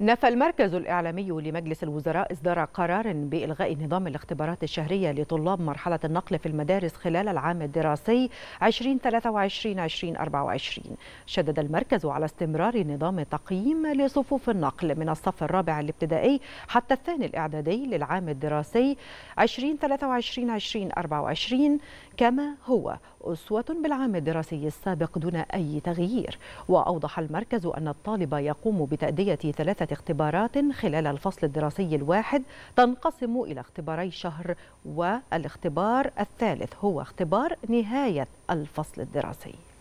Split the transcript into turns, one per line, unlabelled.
نفى المركز الإعلامي لمجلس الوزراء إصدار قرار بإلغاء نظام الاختبارات الشهرية لطلاب مرحلة النقل في المدارس خلال العام الدراسي 2023-2024 شدد المركز على استمرار نظام التقييم لصفوف النقل من الصف الرابع الابتدائي حتى الثاني الإعدادي للعام الدراسي 2023-2024 كما هو أسوة بالعام الدراسي السابق دون أي تغيير وأوضح المركز أن الطالب يقوم بتأدية ثلاثة اختبارات خلال الفصل الدراسي الواحد تنقسم إلى اختباري شهر والاختبار الثالث هو اختبار نهاية الفصل الدراسي